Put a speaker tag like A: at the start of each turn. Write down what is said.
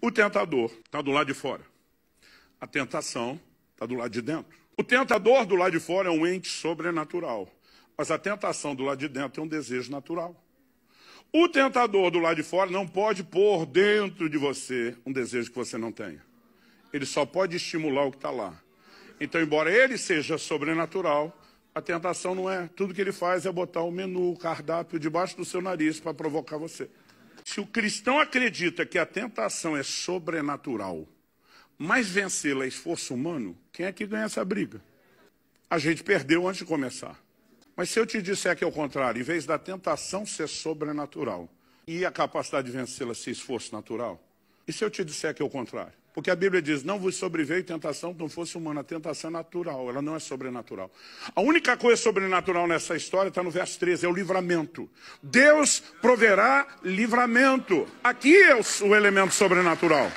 A: O tentador está do lado de fora. A tentação está do lado de dentro. O tentador do lado de fora é um ente sobrenatural. Mas a tentação do lado de dentro é um desejo natural. O tentador do lado de fora não pode pôr dentro de você um desejo que você não tenha. Ele só pode estimular o que está lá. Então, embora ele seja sobrenatural, a tentação não é. Tudo que ele faz é botar o um menu, o cardápio debaixo do seu nariz para provocar você. Se o cristão acredita que a tentação é sobrenatural, mas vencê-la é esforço humano, quem é que ganha essa briga? A gente perdeu antes de começar. Mas se eu te disser que é o contrário, em vez da tentação ser sobrenatural e a capacidade de vencê-la ser esforço natural, e se eu te disser que é o contrário? Porque a Bíblia diz: não vos sobreveio tentação que não fosse humana. A tentação é natural, ela não é sobrenatural. A única coisa sobrenatural nessa história está no verso 13: é o livramento. Deus proverá livramento. Aqui é o elemento sobrenatural.